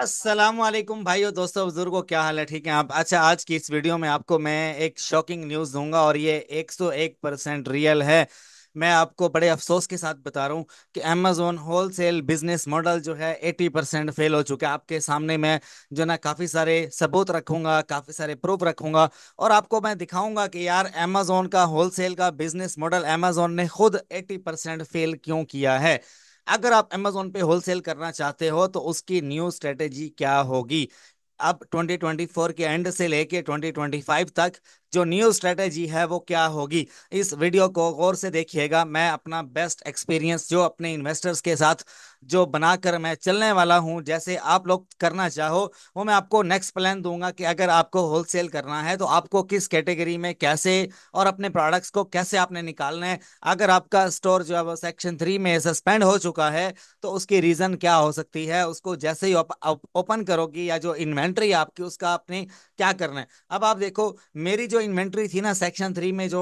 अस्सलाम वालेकुम भाइयों दोस्तों बुजुर्गों क्या हाल है ठीक है आप अच्छा आज की इस वीडियो में आपको मैं एक शॉकिंग न्यूज़ दूंगा और ये 101 परसेंट रियल है मैं आपको बड़े अफसोस के साथ बता रहा हूँ कि अमेजोन होलसेल बिजनेस मॉडल जो है 80 परसेंट फेल हो चुका है आपके सामने मैं जो ना काफ़ी सारे सबूत रखूंगा काफ़ी सारे प्रूफ रखूंगा और आपको मैं दिखाऊंगा कि यार अमेजोन का होलसेल का बिजनेस मॉडल अमेजोन ने खुद 80 परसेंट फेल क्यों किया है अगर आप अमेजोन पे होलसेल करना चाहते हो तो उसकी न्यू स्ट्रेटेजी क्या होगी अब 2024 के एंड से लेके 2025 तक जो न्यू स्ट्रेटेजी है वो क्या होगी इस वीडियो को गौर से देखिएगा मैं अपना बेस्ट एक्सपीरियंस जो अपने इन्वेस्टर्स के साथ जो बनाकर मैं चलने वाला हूं जैसे आप लोग करना चाहो वो मैं आपको नेक्स्ट प्लान दूंगा कि अगर आपको होलसेल करना है तो आपको किस कैटेगरी में कैसे और अपने प्रोडक्ट्स को कैसे आपने निकालना है अगर आपका स्टोर जो है वो सेक्शन थ्री में सस्पेंड हो चुका है तो उसकी रीज़न क्या हो सकती है उसको जैसे ही ओपन उप, उप, करोगी या जो इन्वेंट्री आपकी उसका अपनी क्या करना है अब आप देखो मेरी जो इन्वेंट्री थी ना सेक्शन थ्री में जो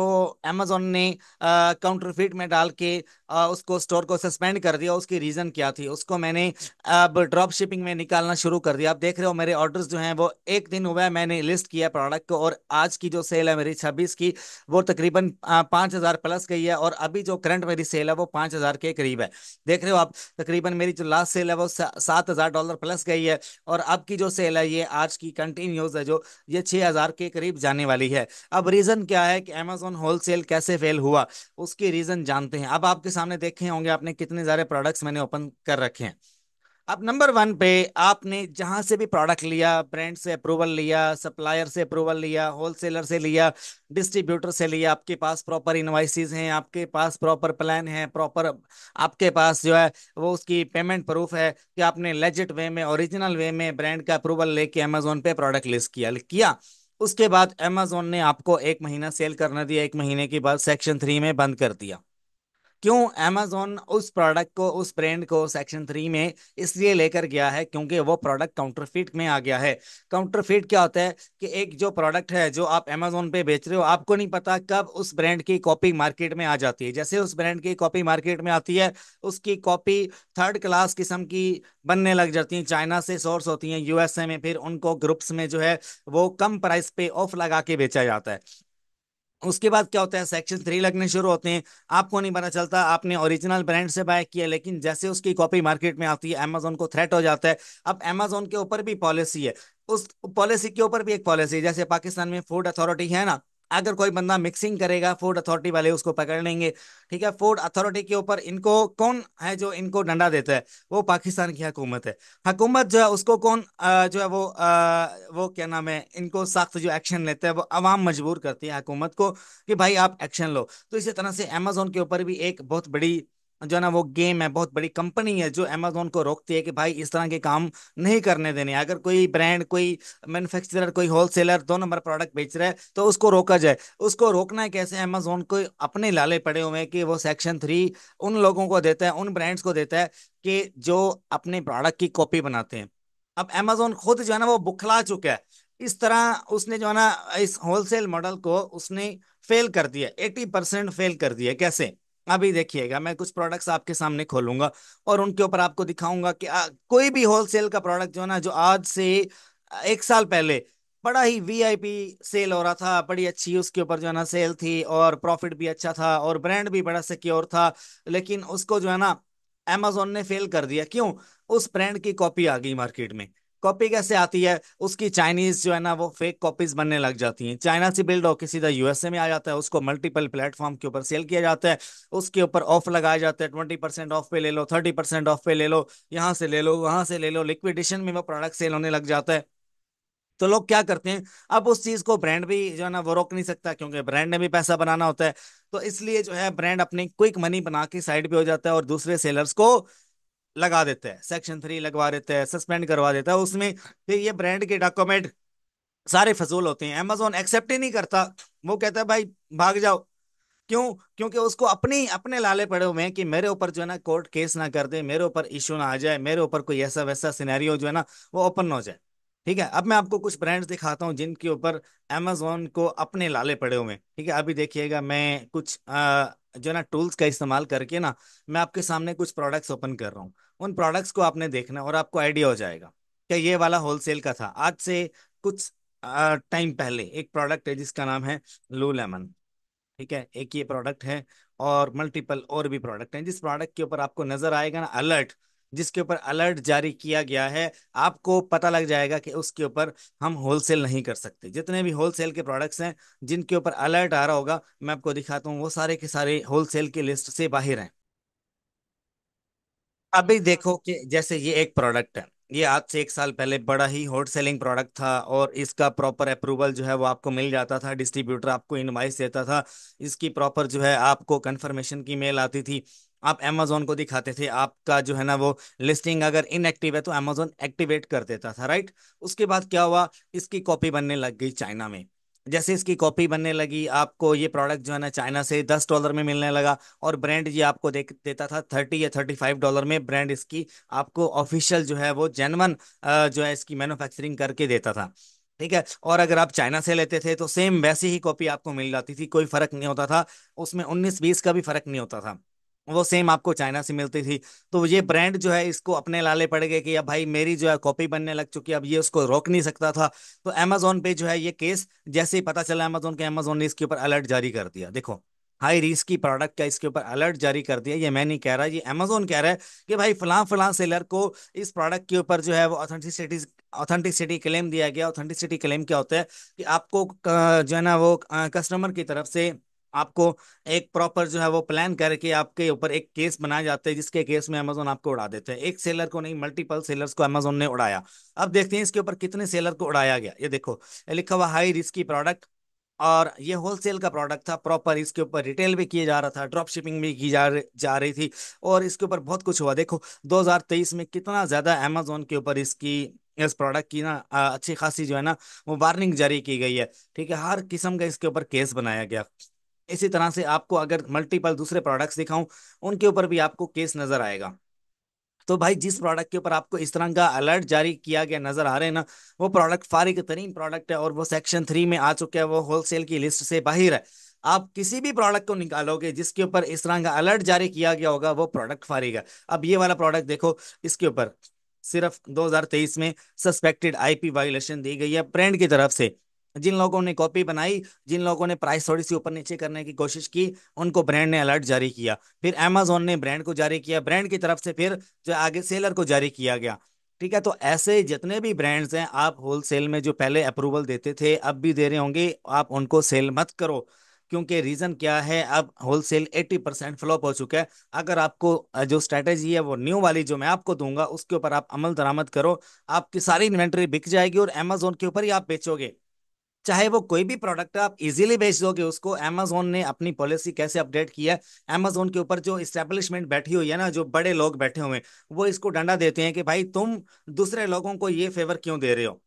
अमेजोन ने काउंटर फिट में डाल के आ, उसको स्टोर को सस्पेंड कर दिया उसकी रीज़न क्या थी उसको मैंने अब ड्रॉप शिपिंग में निकालना शुरू कर दिया आप देख रहे हो मेरे ऑर्डर्स जो हैं वो एक दिन हुआ है मैंने लिस्ट किया प्रोडक्ट को और आज की जो सेल है मेरी छब्बीस की वो तकरीबन पाँच हज़ार प्लस गई है और अभी जो करंट मेरी सेल है वो पाँच हज़ार के करीब है देख रहे हो आप तकरीबन मेरी जो लास्ट सेल है वो सात हज़ार डॉलर प्लस गई है और अब की जो सेल है ये आज की कंटिन्यूज है जो ये हजार के करीब जाने वाली है अब रीजन क्या है कि अमेजोन होलसेल कैसे फेल हुआ उसकी रीजन जानते हैं अब आपके सामने देखे होंगे आपने कितने सारे प्रोडक्ट्स मैंने ओपन कर रखे हैं अब नंबर वन पे आपने जहां से भी प्रोडक्ट लिया ब्रांड से अप्रूवल लिया सप्लायर से अप्रूवल लिया होलसेलर से लिया डिस्ट्रीब्यूटर से लिया आपके पास प्रॉपर इन्वाइसिस हैं आपके पास प्रॉपर प्लान है प्रॉपर आपके पास जो है वो उसकी पेमेंट प्रूफ है कि आपने लेजिट वे में ओरिजिनल वे में ब्रांड का अप्रूवल लेके अमेजोन पे प्रोडक्ट लिस्ट किया किया उसके बाद अमेजोन ने आपको एक महीना सेल करना दिया एक महीने के बाद सेक्शन थ्री में बंद कर दिया क्यों अमेजोन उस प्रोडक्ट को उस ब्रांड को सेक्शन थ्री में इसलिए लेकर गया है क्योंकि वो प्रोडक्ट काउंटरफिट में आ गया है काउंटरफिट क्या होता है कि एक जो प्रोडक्ट है जो आप अमेजोन पे बेच रहे हो आपको नहीं पता कब उस ब्रांड की कॉपी मार्केट में आ जाती है जैसे उस ब्रांड की कॉपी मार्केट में आती है उसकी कॉपी थर्ड क्लास किस्म की बनने लग जाती है चाइना से सोर्स होती हैं यूएसए में फिर उनको ग्रुप्स में जो है वो कम प्राइस पे ऑफ लगा के बेचा जाता है उसके बाद क्या होता है सेक्शन थ्री लगने शुरू होते हैं आपको नहीं पता चलता आपने ओरिजिनल ब्रांड से बाय किया लेकिन जैसे उसकी कॉपी मार्केट में आती है अमेजोन को थ्रेट हो जाता है अब अमेजोन के ऊपर भी पॉलिसी है उस पॉलिसी के ऊपर भी एक पॉलिसी है जैसे पाकिस्तान में फूड अथॉरिटी है ना अगर कोई बंदा मिक्सिंग करेगा फूड अथॉरिटी वाले उसको पकड़ लेंगे ठीक है फूड अथॉरिटी के ऊपर इनको कौन है जो इनको डंडा देता है वो पाकिस्तान की हकूमत है हकूमत जो है उसको कौन जो है वो वो क्या नाम है इनको सख्त जो एक्शन लेता है वो आवाम मजबूर करती है हकूमत को कि भाई आप एक्शन लो तो इसी तरह से अमेजोन के ऊपर भी एक बहुत बड़ी जो है ना वो गेम है बहुत बड़ी कंपनी है जो अमेजोन को रोकती है कि भाई इस तरह के काम नहीं करने देने अगर कोई ब्रांड कोई मैन्युफैक्चरर कोई होलसेलर दो नंबर प्रोडक्ट बेच रहा है तो उसको रोका जाए उसको रोकना है कैसे अमेजोन को अपने लाले पड़े हुए हैं कि वो सेक्शन थ्री उन लोगों को देता है उन ब्रांड्स को देता है कि जो अपने प्रोडक्ट की कॉपी बनाते हैं अब अमेजोन खुद जो है ना वो बुखला चुका है इस तरह उसने जो है ना इस होलसेल मॉडल को उसने फेल कर दिया एटी परसेंट फेल कर दिया कैसे अभी देखिएगा मैं कुछ प्रोडक्ट्स आपके सामने खोलूंगा और उनके ऊपर आपको दिखाऊंगा कि आ, कोई भी होलसेल का प्रोडक्ट जो है ना जो आज से एक साल पहले बड़ा ही वीआईपी सेल हो रहा था बड़ी अच्छी उसके ऊपर जो है ना सेल थी और प्रॉफिट भी अच्छा था और ब्रांड भी बड़ा सिक्योर था लेकिन उसको जो है ना अमेजोन ने फेल कर दिया क्यों उस ब्रांड की कॉपी आ गई मार्केट में कॉपी कैसे आती है उसकी चाइनीज जो है ना वो फेक कॉपीज बनने लग जाती हैं चाइना से बिल्ड होकर सीधा यूएसए में आ जाता है उसको मल्टीपल प्लेटफॉर्म के ऊपर सेल किया जाता है उसके ऊपर ऑफ लगाया जाता है ट्वेंटी परसेंट ऑफ पे ले लो थर्टी परसेंट ऑफ पे ले लो यहाँ से ले लो वहां से ले लो लिक्विडेशन में वो प्रोडक्ट सेल होने लग जाता है तो लोग क्या करते हैं अब उस चीज को ब्रांड भी जो है ना वो रोक नहीं सकता क्योंकि ब्रांड ने भी पैसा बनाना होता है तो इसलिए जो है ब्रांड अपने क्विक मनी बना के साइड पे हो जाता है और दूसरे सेलर्स को लगा देते हैं सेक्शन थ्री लगवा देते हैं सस्पेंड करवा देता है उसमें फिर ये ब्रांड के डॉक्यूमेंट सारे फजूल होते हैं अमेजोन एक्सेप्ट ही नहीं करता वो कहता है भाई भाग जाओ क्यों क्योंकि उसको अपने अपने लाले पड़े हुए हैं कि मेरे ऊपर जो है ना कोर्ट केस ना कर दे मेरे ऊपर इशू ना आ जाए मेरे ऊपर कोई ऐसा वैसा सिनेरियो जो है ना वो ओपन ना हो जाए ठीक है अब मैं आपको कुछ ब्रांड्स दिखाता हूँ जिनके ऊपर अमेजोन को अपने लाले पड़े हुए हैं ठीक है अभी देखिएगा मैं कुछ आ, जो है ना टूल्स का इस्तेमाल करके ना मैं आपके सामने कुछ प्रोडक्ट्स ओपन कर रहा हूँ उन प्रोडक्ट्स को आपने देखना और आपको आइडिया हो जाएगा क्या ये वाला होलसेल का था आज से कुछ टाइम पहले एक प्रोडक्ट है जिसका नाम है लू लेमन ठीक है एक ये प्रोडक्ट है और मल्टीपल और भी प्रोडक्ट हैं जिस प्रोडक्ट के ऊपर आपको नजर आएगा ना अलर्ट जिसके ऊपर अलर्ट जारी किया गया है आपको पता लग जाएगा कि उसके ऊपर हम होलसेल नहीं कर सकते जितने भी होलसेल के प्रोडक्ट्स हैं जिनके ऊपर अलर्ट आ रहा होगा मैं आपको दिखाता हूँ वो सारे के सारे होलसेल की लिस्ट से बाहर हैं अभी देखो कि जैसे ये एक प्रोडक्ट है ये आज से एक साल पहले बड़ा ही हॉट सेलिंग प्रोडक्ट था और इसका प्रॉपर अप्रूवल जो है वो आपको मिल जाता था डिस्ट्रीब्यूटर आपको इनवाइस देता था इसकी प्रॉपर जो है आपको कंफर्मेशन की मेल आती थी आप अमेजोन को दिखाते थे आपका जो है ना वो लिस्टिंग अगर इनएक्टिव है तो अमेजोन एक्टिवेट कर देता था राइट उसके बाद क्या हुआ इसकी कॉपी बनने लग गई चाइना में जैसे इसकी कॉपी बनने लगी आपको ये प्रोडक्ट जो है ना चाइना से दस डॉलर में मिलने लगा और ब्रांड ये आपको दे देता था थर्टी या थर्टी फाइव डॉलर में ब्रांड इसकी आपको ऑफिशियल जो है वो जेनवन जो है इसकी मैन्युफैक्चरिंग करके देता था ठीक है और अगर आप चाइना से लेते थे तो सेम वैसी ही कॉपी आपको मिल जाती थी कोई फर्क नहीं होता था उसमें उन्नीस बीस का भी फर्क नहीं होता था वो सेम आपको चाइना से मिलती थी तो ये ब्रांड हम्म। जो है इसको अपने लाले पड़ गए कि अब भाई मेरी जो है कॉपी बनने लग चुकी है अब ये उसको रोक नहीं सकता था तो अमेजोन पे जो है ये केस जैसे ही पता चला अमेजोन के अमेजोन ने इसके ऊपर अलर्ट जारी कर दिया देखो हाई रिस्क की प्रोडक्ट का इसके ऊपर अलर्ट जारी कर दिया ये मैं नहीं कह रहा ये अमेजोन कह रहा है कि भाई फलां फलां सेलर को इस प्रोडक्ट के ऊपर जो है वो ऑथेंटिसिटी ऑथेंटिसिटी क्लेम दिया गया ऑथेंटिसिटी क्लेम क्या होता है कि आपको जो है ना वो कस्टमर की तरफ से आपको एक प्रॉपर जो है वो प्लान करके आपके ऊपर एक केस बनाए जाते हैं जिसके केस में अमेजोन आपको उड़ा देते हैं एक सेलर को नहीं मल्टीपल सेलर्स को अमेजोन ने उड़ाया अब देखते हैं इसके ऊपर कितने सेलर को उड़ाया गया ये देखो ये लिखा हुआ हाई रिस्की प्रोडक्ट और ये होलसेल का प्रोडक्ट था प्रॉपर इसके ऊपर रिटेल भी किया जा रहा था ड्रॉप शिपिंग भी की जा जा रही थी और इसके ऊपर बहुत कुछ हुआ देखो 2023 में कितना ज़्यादा अमेजोन के ऊपर इसकी इस प्रोडक्ट की ना अच्छी खासी जो है ना वो वार्निंग जारी की गई है ठीक है हर किस्म का इसके ऊपर केस बनाया गया इसी तरह से आपको अगर मल्टीपल दूसरे प्रोडक्ट्स दिखाऊं उनके ऊपर भी आपको केस नजर आएगा तो भाई जिस प्रोडक्ट के ऊपर आपको इस तरह का अलर्ट जारी किया गया नजर आ रहे हैं ना वो प्रोडक्ट फारिग तरीन प्रोडक्ट है और वो सेक्शन थ्री में आ चुका है वो होलसेल की लिस्ट से बाहर है आप किसी भी प्रोडक्ट को निकालोगे जिसके ऊपर इस तरह का अलर्ट जारी किया गया होगा वो प्रोडक्ट फारिग है अब ये वाला प्रोडक्ट देखो इसके ऊपर सिर्फ 2023 में सस्पेक्टेड आईपी वायोलेशन दी गई है ब्रांड की तरफ से जिन लोगों ने कॉपी बनाई जिन लोगों ने प्राइस थोड़ी सी ऊपर नीचे करने की कोशिश की उनको ब्रांड ने अलर्ट जारी किया फिर अमेजोन ने ब्रांड को जारी किया ब्रांड की तरफ से फिर जो आगे सेलर को जारी किया गया ठीक है तो ऐसे जितने भी ब्रांड्स हैं आप होलसेल में जो पहले अप्रूवल देते थे अब भी दे रहे होंगे आप उनको सेल मत करो क्योंकि रीज़न क्या है अब होलसेल 80 परसेंट फ्लॉप हो चुका है अगर आपको जो स्ट्रेटेजी है वो न्यू वाली जो मैं आपको दूंगा उसके ऊपर आप अमल दरामद करो आपकी सारी इन्वेंट्री बिक जाएगी और अमेजोन के ऊपर ही आप बेचोगे चाहे वो कोई भी प्रोडक्ट है आप इजीली बेच दोगे उसको अमेजोन ने अपनी पॉलिसी कैसे अपडेट की है अमेजोन के ऊपर जो स्टेब्लिशमेंट बैठी हुई है ना जो बड़े लोग बैठे हुए वो इसको डंडा देते हैं कि भाई तुम दूसरे लोगों को ये फेवर क्यों दे रहे हो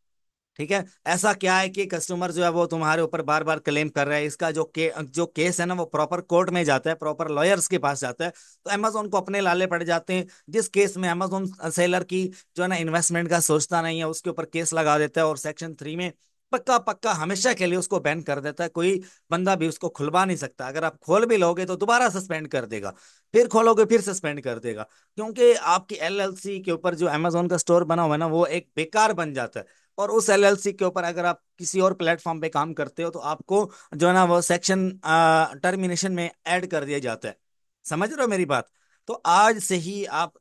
ठीक है ऐसा क्या है कि कस्टमर जो है वो तुम्हारे ऊपर बार बार क्लेम कर रहा है इसका जो के जो केस है ना वो प्रॉपर कोर्ट में जाता है प्रॉपर लॉयर्स के पास जाता है तो अमेजोन को अपने लाले पड़ जाते हैं जिस केस में अमेजोन सेलर की जो है ना इन्वेस्टमेंट का सोचता नहीं है उसके ऊपर केस लगा देता है और सेक्शन थ्री में पक्का पक्का हमेशा के लिए उसको बैन कर देता है कोई बंदा भी उसको खुलवा नहीं सकता अगर आप खोल भी लोगे तो दोबारा सस्पेंड कर देगा फिर खोलोगे फिर सस्पेंड कर देगा क्योंकि आपकी एलएलसी के ऊपर जो अमेजोन का स्टोर बना हुआ है ना वो एक बेकार बन जाता है और उस एलएलसी के ऊपर अगर आप किसी और प्लेटफॉर्म पे काम करते हो तो आपको जो है ना वो सेक्शन टर्मिनेशन में एड कर दिया जाता है समझ रहे हो मेरी बात तो आज से ही आप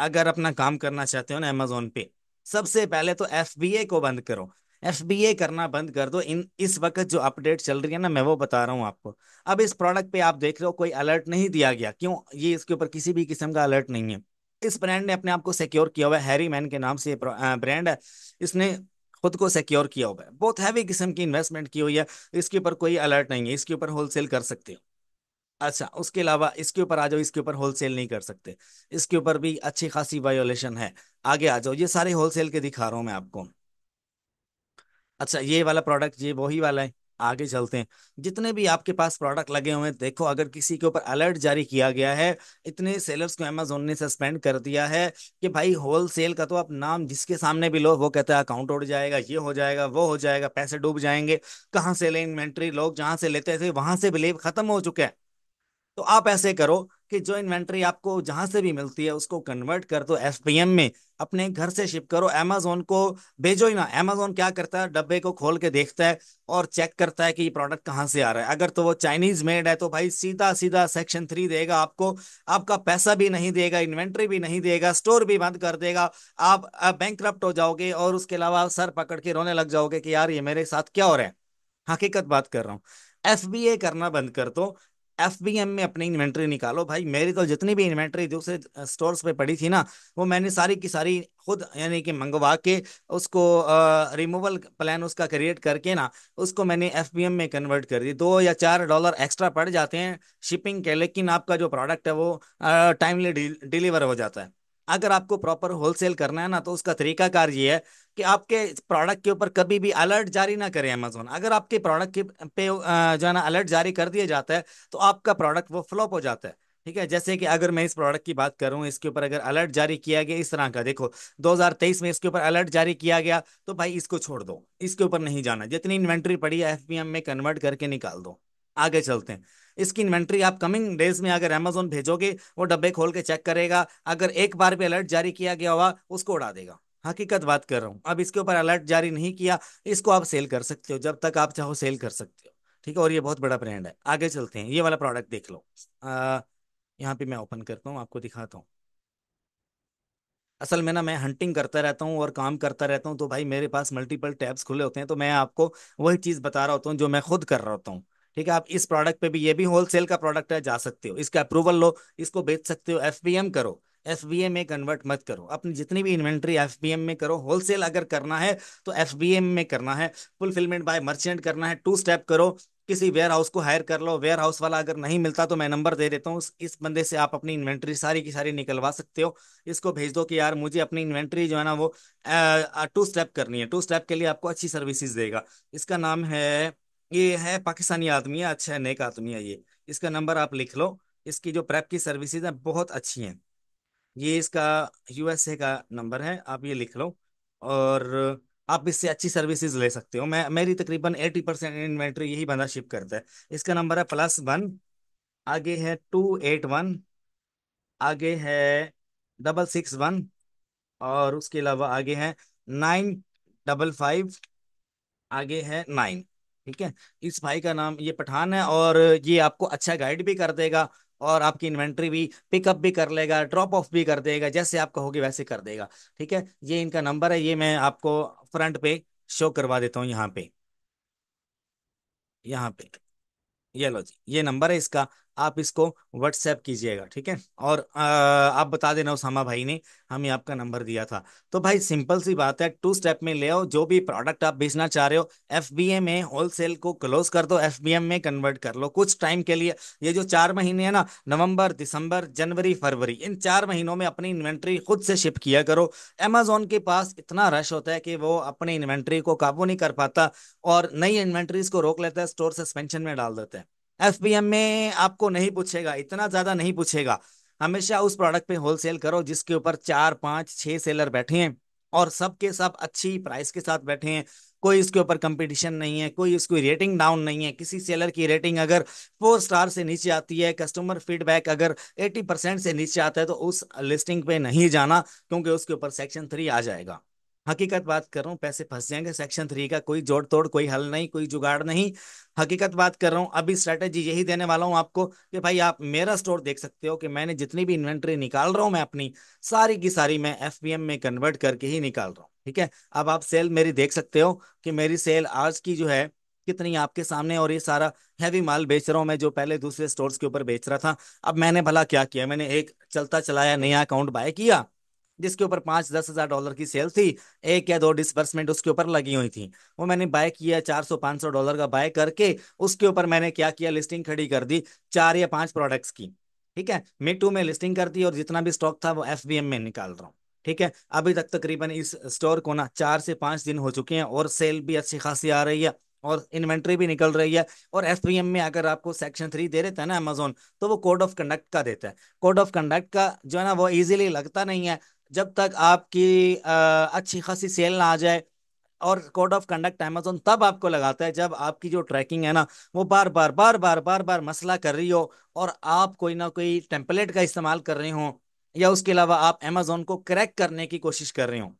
अगर अपना काम करना चाहते हो ना अमेजोन पे सबसे पहले तो एफ को बंद करो एफ करना बंद कर दो इन इस वक्त जो अपडेट चल रही है ना मैं वो बता रहा हूँ आपको अब इस प्रोडक्ट पे आप देख रहे हो कोई अलर्ट नहीं दिया गया क्यों ये इसके ऊपर किसी भी किस्म का अलर्ट नहीं है इस ब्रांड ने अपने आप को सिक्योर किया हुआ है हैरी मैन के नाम से ब्रांड है इसने खुद को सिक्योर किया हुआ है बहुत हैवी किस्म की इन्वेस्टमेंट की हुई है इसके ऊपर कोई अलर्ट नहीं है इसके ऊपर होलसेल कर सकते हो अच्छा उसके अलावा इसके ऊपर आ जाओ इसके ऊपर होलसेल नहीं कर सकते इसके ऊपर भी अच्छी खासी वायोलेशन है आगे आ जाओ ये सारे होलसेल के दिखा रहा हूँ मैं आपको अच्छा ये वाला प्रोडक्ट ये वही वाला है आगे चलते हैं जितने भी आपके पास प्रोडक्ट लगे हुए हैं देखो अगर किसी के ऊपर अलर्ट जारी किया गया है इतने सेलर्स को अमेजोन ने सस्पेंड कर दिया है कि भाई होल सेल का तो आप नाम जिसके सामने भी लो वो कहता है अकाउंट उड़ जाएगा ये हो जाएगा वो हो जाएगा पैसे डूब जाएंगे कहाँ से ले इन्वेंट्री लोग जहाँ से लेते थे वहां से बिलीव खत्म हो चुके हैं तो आप ऐसे करो कि जो इन्वेंट्री आपको जहां से भी मिलती है उसको कन्वर्ट कर दो एफ में अपने घर से शिप करो अमेजोन को भेजो ही ना अमेजोन क्या करता है डब्बे को खोल के देखता है और चेक करता है कि ये प्रोडक्ट कहाँ से आ रहा है अगर तो वो चाइनीज मेड है तो भाई सीधा सीधा सेक्शन थ्री देगा आपको आपका पैसा भी नहीं देगा इन्वेंट्री भी नहीं देगा स्टोर भी बंद कर देगा आप बैंक हो जाओगे और उसके अलावा सर पकड़ के रोने लग जाओगे कि यार ये मेरे साथ क्या हो रहा है हकीकत बात कर रहा हूँ एफ करना बंद कर दो एफ में अपनी इन्वेंट्री निकालो भाई मेरी तो जितनी भी इन्वेंट्री दूसरे स्टोर्स पे पड़ी थी ना वो मैंने सारी की सारी खुद यानी कि मंगवा के उसको रिमूवल प्लान उसका क्रिएट करके ना उसको मैंने एफ में कन्वर्ट कर दी दो या चार डॉलर एक्स्ट्रा पड़ जाते हैं शिपिंग के लेकिन आपका जो प्रोडक्ट है वो टाइमली डिलीवर हो जाता है अगर आपको प्रॉपर होलसेल करना है ना तो उसका तरीकाकार ये है कि आपके प्रोडक्ट के ऊपर कभी भी अलर्ट जारी ना करें अमेजोन अगर आपके प्रोडक्ट के पे जो है ना अलर्ट जारी कर दिया जाता है तो आपका प्रोडक्ट वो फ्लॉप हो जाता है ठीक है जैसे कि अगर मैं इस प्रोडक्ट की बात करूं इसके ऊपर अगर अलर्ट जारी किया गया इस तरह का देखो 2023 में इसके ऊपर अलर्ट जारी किया गया तो भाई इसको छोड़ दो इसके ऊपर नहीं जाना जितनी इन्वेंट्री पड़ी है एफ में कन्वर्ट करके निकाल दो आगे चलते हैं इसकी इन्वेंट्री आप कमिंग डेज में अगर अमेजोन भेजोगे वो डब्बे खोल के चेक करेगा अगर एक बार भी अलर्ट जारी किया गया हुआ उसको उड़ा देगा हकीकत बात कर रहा हूँ अब इसके ऊपर अलर्ट जारी नहीं किया इसको आप सेल कर सकते हो जब तक आप चाहो सेल कर सकते हो ठीक है और ये बहुत बड़ा ब्रांड है आगे चलते हैं ये वाला प्रोडक्ट देख लो यहाँ पे मैं ओपन करता हूँ आपको दिखाता हूँ असल में ना मैं हंटिंग करता रहता हूँ और काम करता रहता हूँ तो भाई मेरे पास मल्टीपल टैब्स खुले होते हैं तो मैं आपको वही चीज़ बता रहा होता हूँ जो मैं खुद कर रहा होता हूँ ठीक है आप इस प्रोडक्ट पे भी ये भी होलसेल का प्रोडक्ट है जा सकते हो इसका अप्रूवल लो इसको बेच सकते हो एफ करो एफ में कन्वर्ट मत करो अपनी जितनी भी इन्वेंट्री एफ में करो होलसेल अगर करना है तो एफ में करना है फुलफिलमेंट बाय मर्चेंट करना है टू स्टेप करो किसी वेयर हाउस को हायर कर लो वेयर हाउस वाला अगर नहीं मिलता तो मैं नंबर दे देता हूँ इस बंदे से आप अपनी इन्वेंट्री सारी की सारी निकलवा सकते हो इसको भेज दो कि यार मुझे अपनी इन्वेंट्री जो है ना वो टू स्टेप करनी है टू स्टेप के लिए आपको अच्छी सर्विसेज देगा इसका नाम है ये है पाकिस्तानी आदमी है अच्छा है नेक आदमी है ये इसका नंबर आप लिख लो इसकी जो प्रेप की सर्विसेज है बहुत अच्छी हैं ये इसका यूएसए का नंबर है आप ये लिख लो और आप इससे अच्छी सर्विसेज ले सकते हो मैं मेरी तकरीबन एटी परसेंट इन्वेंट्री यही बंदा शिप करता है इसका नंबर है प्लस वन आगे है टू एट वन आगे है डबल सिक्स वन और उसके अलावा आगे है नाइन डबल फाइव आगे है नाइन ठीक है इस भाई का नाम ये पठान है और ये आपको अच्छा गाइड भी कर देगा और आपकी इन्वेंट्री भी पिकअप भी कर लेगा ड्रॉप ऑफ भी कर देगा जैसे आप कहोगे वैसे कर देगा ठीक है ये इनका नंबर है ये मैं आपको फ्रंट पे शो करवा देता हूँ यहाँ पे यहाँ पे ये लो जी ये नंबर है इसका आप इसको व्हाट्सएप कीजिएगा ठीक है और आ, आप बता देना उसामा भाई ने हमें आपका नंबर दिया था तो भाई सिंपल सी बात है टू स्टेप में ले आओ जो भी प्रोडक्ट आप बेचना चाह रहे हो एफ बी ए में होलसेल को क्लोज कर दो एफ बी एम में कन्वर्ट कर लो कुछ टाइम के लिए ये जो चार महीने है ना नवंबर दिसंबर जनवरी फरवरी इन चार महीनों में अपनी इन्वेंट्री खुद से शिप किया करो अमेजोन के पास इतना रश होता है कि वो अपने इन्वेंट्री को काबू नहीं कर पाता और नई इन्वेंट्रीज को रोक लेता है स्टोर सस्पेंशन में डाल देते हैं एम में आपको नहीं पूछेगा इतना ज्यादा नहीं पूछेगा हमेशा उस प्रोडक्ट पे होलसेल करो जिसके ऊपर चार पांच छह सेलर बैठे हैं और सबके सब अच्छी प्राइस के साथ बैठे हैं कोई इसके ऊपर कंपटीशन नहीं है कोई इसकी रेटिंग डाउन नहीं है किसी सेलर की रेटिंग अगर फोर स्टार से नीचे आती है कस्टमर फीडबैक अगर एटी परसेंट से नीचे आता है तो उस लिस्टिंग पे नहीं जाना क्योंकि उसके ऊपर सेक्शन थ्री आ जाएगा हकीकत बात कर रहा हूँ पैसे फंस जाएंगे सेक्शन थ्री का कोई जोड़ तोड़ कोई हल नहीं कोई जुगाड़ नहीं हकीकत बात कर रहा हूँ अभी स्ट्रैटेजी यही देने वाला हूँ आपको कि भाई आप मेरा स्टोर देख सकते हो कि मैंने जितनी भी इन्वेंट्री निकाल रहा हूँ मैं अपनी सारी की सारी मैं एफ में कन्वर्ट करके ही निकाल रहा हूँ ठीक है अब आप सेल मेरी देख सकते हो कि मेरी सेल आज की जो है कितनी आपके सामने और ये सारा हैवी माल बेच रहा हूँ मैं जो पहले दूसरे स्टोर्स के ऊपर बेच रहा था अब मैंने भला क्या किया मैंने एक चलता चलाया नया अकाउंट बाय किया जिसके ऊपर पांच दस हजार डॉलर की सेल थी एक या दो डिसबर्समेंट उसके ऊपर लगी हुई थी वो मैंने बाय किया चार सौ पांच सौ डॉलर का बाय करके उसके ऊपर मैंने क्या किया लिस्टिंग खड़ी कर दी चार या पांच प्रोडक्ट्स की ठीक है मिट्टू टू में लिस्टिंग कर दी और जितना भी स्टॉक था वो एफ में निकाल रहा हूँ ठीक है अभी तक तकरीबन इस स्टोर को ना चार से पांच दिन हो चुके हैं और सेल भी अच्छी खासी आ रही है और इन्वेंट्री भी निकल रही है और एफ में अगर आपको सेक्शन थ्री दे देता है ना अमेजोन तो वो कोड ऑफ कंडक्ट का देता है कोड ऑफ कंडक्ट का जो है ना वो इजीली लगता नहीं है जब तक आपकी आ, अच्छी खासी सेल ना आ जाए और कोड ऑफ कंडक्ट अमेजोन तब आपको लगाता है जब आपकी जो ट्रैकिंग है ना वो बार बार बार बार बार बार मसला कर रही हो और आप कोई ना कोई टेम्पलेट का इस्तेमाल कर रहे हो या उसके अलावा आप अमेजोन को क्रैक करने की कोशिश कर रहे हो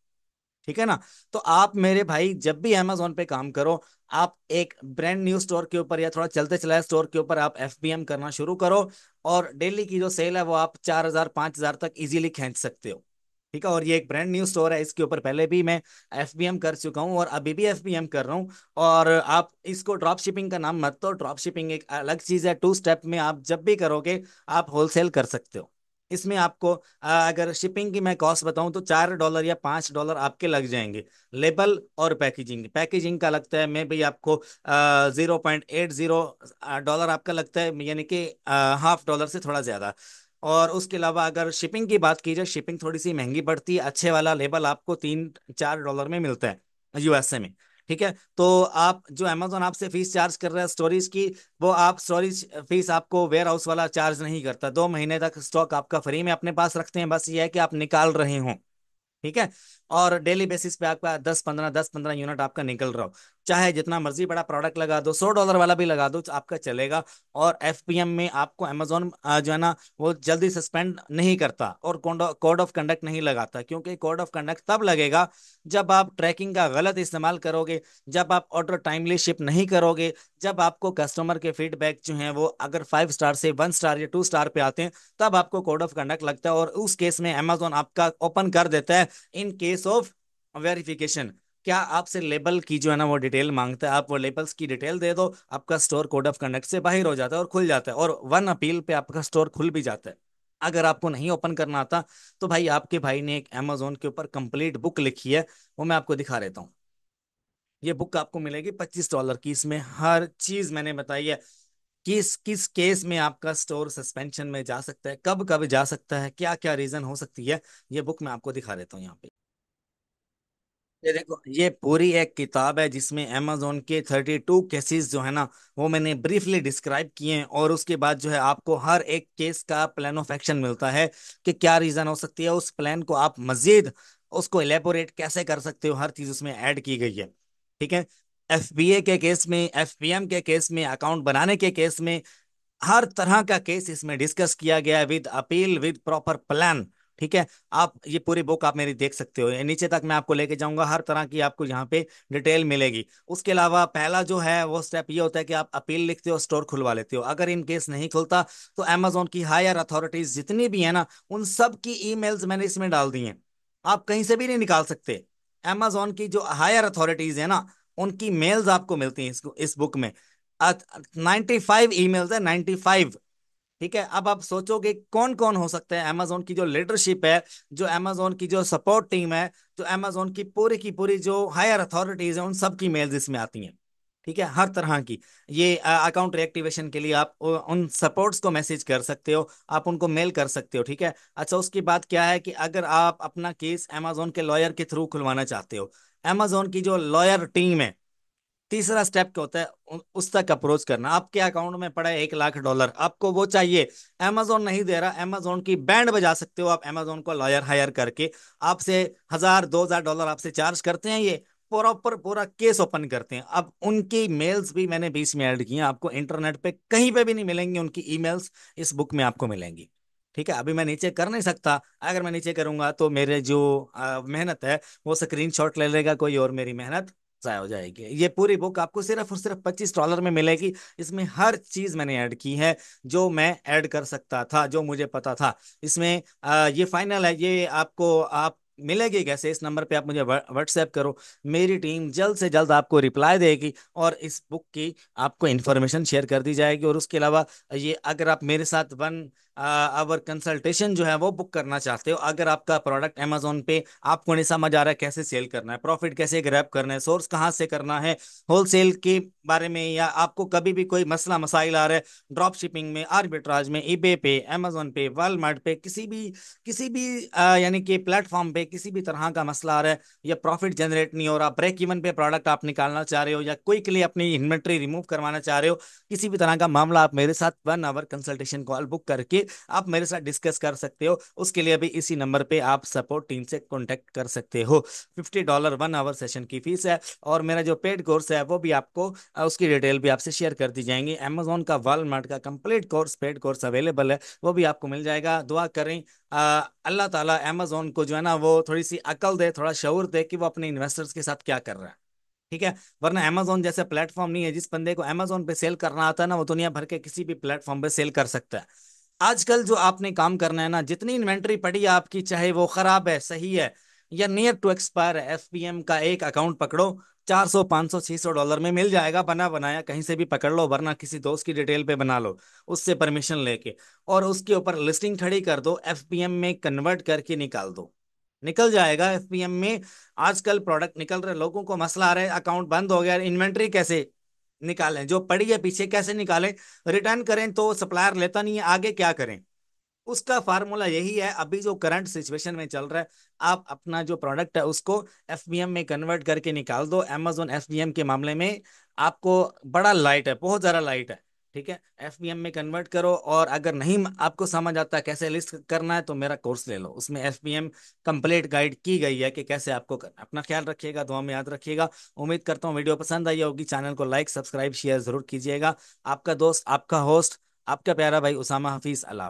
ठीक है ना तो आप मेरे भाई जब भी अमेजोन पे काम करो आप एक ब्रांड न्यू स्टोर के ऊपर या थोड़ा चलते चलाए स्टोर के ऊपर आप एफ करना शुरू करो और डेली की जो सेल है वो आप चार हजार पाँच हजार तक ईजिली खींच सकते हो ठीक है और ये एक ब्रांड न्यू स्टोर है इसके ऊपर पहले भी मैं एफ कर चुका हूँ और अभी भी एफ कर रहा हूँ और आप इसको ड्रॉप शिपिंग का नाम मत दो ड्रॉप शिपिंग एक अलग चीज़ है टू स्टेप में आप जब भी करोगे आप होलसेल कर सकते हो इसमें आपको अगर शिपिंग की मैं कॉस्ट बताऊं तो चार डॉलर या पाँच डॉलर आपके लग जाएंगे लेबल और पैकेजिंग पैकेजिंग का लगता है मैं भी आपको zero point eight zero dollar आपका लगता है यानी कि हाफ डॉलर से थोड़ा ज़्यादा और उसके अलावा अगर शिपिंग की बात की जाए शिपिंग थोड़ी सी महंगी पड़ती है अच्छे वाला लेबल आपको तीन चार डॉलर में मिलता है यूएसए में ठीक है तो आप जो अमेजोन आपसे फीस चार्ज कर रहा है स्टोरेज की वो आप स्टोरेज फीस आपको वेयर हाउस वाला चार्ज नहीं करता दो महीने तक स्टॉक आपका फ्री में अपने पास रखते हैं बस ये है कि आप निकाल रहे हो ठीक है और डेली बेसिस पे आपका दस पंद्रह दस पंद्रह यूनिट आपका निकल रहा हो चाहे जितना मर्जी बड़ा प्रोडक्ट लगा दो सौ डॉलर वाला भी लगा दो तो आपका चलेगा और एफ में आपको अमेजोन जो है ना वो जल्दी सस्पेंड नहीं करता और कोड ऑफ कंडक्ट नहीं लगाता क्योंकि कोड ऑफ कंडक्ट तब लगेगा जब आप ट्रैकिंग का गलत इस्तेमाल करोगे जब आप ऑर्डर टाइमली शिप नहीं करोगे जब आपको कस्टमर के फीडबैक जो है वो अगर फाइव स्टार से वन स्टार या टू स्टार पे आते हैं तब आपको कोड ऑफ कंडक्ट लगता है और उस केस में अमेजोन आपका ओपन कर देता है in case case of verification क्या आपसे लेबल की जो है ना वो डिटेल मांगता है आप वो लेबल्स की डिटेल दे दो आपका स्टोर कोड ऑफ कंडक्ट से बाहर हो जाता है और खुल जाता है और वन अपील पे आपका स्टोर खुल भी जाता है अगर आपको नहीं ओपन करना आता तो भाई आपके भाई ने एक अमेजोन के ऊपर कंप्लीट बुक लिखी है वो मैं आपको दिखा देता हूँ ये बुक आपको मिलेगी पच्चीस डॉलर की इसमें हर चीज मैंने बताई है किस किस केस में आपका स्टोर सस्पेंशन में जा सकता है कब कब जा सकता है क्या क्या रीजन हो सकती है ये बुक मैं आपको दिखा देता हूँ यहाँ पे ये देखो ये पूरी एक किताब है जिसमें अमेजोन के थर्टी टू केसेस जो है ना वो मैंने ब्रीफली डिस्क्राइब किए हैं और उसके बाद जो है आपको हर एक केस का प्लान ऑफ एक्शन मिलता है कि क्या रीजन हो सकती है उस प्लान को आप मजीद उसको एलेबोरेट कैसे कर सकते हो हर चीज उसमें ऐड की गई है ठीक है एफ बी ए के केस में एफ पी एम के केस में अकाउंट बनाने के केस में हर तरह का केस इसमें डिस्कस किया गया with appeal with proper plan ठीक है आप ये पूरी बुक आप मेरी देख सकते हो नीचे तक मैं आपको लेके जाऊंगा हर तरह की आपको यहाँ पे डिटेल मिलेगी उसके अलावा पहला जो है वो स्टेप ये होता है कि आप अपील लिखते हो स्टोर खुलवा लेते हो अगर इन केस नहीं खुलता तो अमेजोन की हायर अथॉरिटीज जितनी भी है ना उन सब की ई मैंने इसमें डाल दी है आप कहीं से भी नहीं निकाल सकते अमेजोन की जो हायर अथॉरिटीज है ना उनकी मेल्स आपको मिलती है इस, इस बुक में नाइन्टी फाइव ई मेल्स है नाइन्टी फाइव ठीक है अब आप सोचोगे कौन कौन हो सकते हैं अमेजोन की जो लीडरशिप है जो अमेजोन की जो सपोर्ट टीम है जो तो अमेजोन की पूरी की पूरी जो हायर अथॉरिटीज है उन सबकी मेल इसमें आती है ठीक है हर तरह की ये अकाउंट रिएक्टिवेशन के लिए आप उन सपोर्ट्स को मैसेज कर सकते हो आप उनको मेल कर सकते हो ठीक है अच्छा उसके बाद क्या है कि अगर आप अपना केस अमेजोन के लॉयर के थ्रू खुलवाना चाहते हो अमेजोन की जो लॉयर टीम है तीसरा स्टेप क्या होता है उस तक अप्रोच करना आपके अकाउंट में पड़ा है एक लाख डॉलर आपको वो चाहिए अमेजोन नहीं दे रहा अमेजोन की बैंड बजा सकते हो आप अमेजोन को लॉयर हायर करके आपसे हजार दो हजार डॉलर आपसे चार्ज करते हैं ये प्रॉपर पूरा केस ओपन करते हैं अब उनकी मेल्स भी मैंने बीच में एड किया हैं आपको इंटरनेट पे कहीं पे भी नहीं मिलेंगे उनकी ईमेल्स इस बुक में आपको मिलेंगी ठीक है अभी मैं नीचे कर नहीं सकता अगर मैं नीचे करूंगा तो मेरे जो मेहनत है वो स्क्रीनशॉट ले लेगा कोई और मेरी मेहनत हो जाएगी ये पूरी बुक आपको सिर्फ और सिर्फ पच्चीस डॉलर में मिलेगी इसमें हर चीज़ मैंने ऐड की है जो मैं ऐड कर सकता था जो मुझे पता था इसमें आ, ये फाइनल है ये आपको आप मिलेगी कैसे इस नंबर पे आप मुझे व्हाट्सएप करो मेरी टीम जल्द से जल्द आपको रिप्लाई देगी और इस बुक की आपको इन्फॉर्मेशन शेयर कर दी जाएगी और उसके अलावा ये अगर आप मेरे साथ वन आवर कंसल्टेशन जो है वो बुक करना चाहते हो अगर आपका प्रोडक्ट अमेजोन पे आपको नहीं समझ आ रहा है कैसे सेल करना है प्रॉफिट कैसे ग्रैप करना है सोर्स कहाँ से करना है होलसेल के बारे में या आपको कभी भी कोई मसला मसाइल आ रहा है ड्रॉप शिपिंग में आर्बिट्राज में ईबे पे अमेजोन पे वालमार्ट पे किसी भी किसी भी यानी कि प्लेटफॉर्म पे किसी भी तरह का मसला आ रहा है या प्रॉफिट जनरेट नहीं हो रहा ब्रेक इवन पे प्रोडक्ट आप निकालना चाह रहे हो या क्विकली अपनी इन्वेंट्री रिमूव करवाना चाह रहे हो किसी भी तरह का मामला आप मेरे साथ one hour consultation call book करके होगी आप मेरे साथ डिस्कस कर सकते हो उसके लिए भी इसी नंबर पे आप सपोर्ट टीम से कॉन्टेक्ट कर सकते हो fifty dollar one hour session की फीस है और मेरा जो पेड कोर्स है वो भी आपको उसकी डिटेल भी आपसे शेयर कर दी जाएंगी अमेजोन का वालमार्ट का complete course paid course available है वो भी आपको मिल जाएगा दुआ करें अल्लाह ताला अमेजोन को जो है ना वो थोड़ी सी अकल दे थोड़ा शौर दे कि वो अपने इन्वेस्टर्स के साथ क्या कर रहा है ठीक है वरना अमेजोन जैसे प्लेटफॉर्म नहीं है जिस बंदे को अमेजोन पे सेल करना आता है ना वो दुनिया भर के किसी भी प्लेटफॉर्म पे सेल कर सकता है आजकल जो आपने काम करना है ना जितनी इन्वेंट्री पड़ी आपकी चाहे वो खराब है सही है या नियर टू एक्सपायर है एफ का एक अकाउंट पकड़ो चार सौ 600 सौ छह सौ डॉलर में मिल जाएगा बना बनाया कहीं से भी पकड़ लो वरना किसी दोस्त की डिटेल पे बना लो उससे परमिशन लेके और उसके ऊपर लिस्टिंग खड़ी कर दो एफ में कन्वर्ट करके निकाल दो निकल जाएगा एफ में आजकल प्रोडक्ट निकल रहे लोगों को मसला आ रहा है अकाउंट बंद हो गया इन्वेंट्री कैसे निकालें जो पड़ी है पीछे कैसे निकालें रिटर्न करें तो सप्लायर लेता नहीं है आगे क्या करें उसका फार्मूला यही है अभी जो करंट सिचुएशन में चल रहा है आप अपना जो प्रोडक्ट है उसको एफ में कन्वर्ट करके निकाल दो अमेजोन एफ के मामले में आपको बड़ा लाइट है बहुत ज़्यादा लाइट है ठीक है एफ में कन्वर्ट करो और अगर नहीं आपको समझ आता कैसे लिस्ट करना है तो मेरा कोर्स ले लो उसमें एफ कंप्लीट गाइड की गई है कि कैसे आपको करना अपना ख्याल रखिएगा दुआ में याद रखिएगा उम्मीद करता हूँ वीडियो पसंद आई होगी चैनल को लाइक सब्सक्राइब शेयर जरूर कीजिएगा आपका दोस्त आपका होस्ट आपका प्यारा भाई उसामा हफीज अला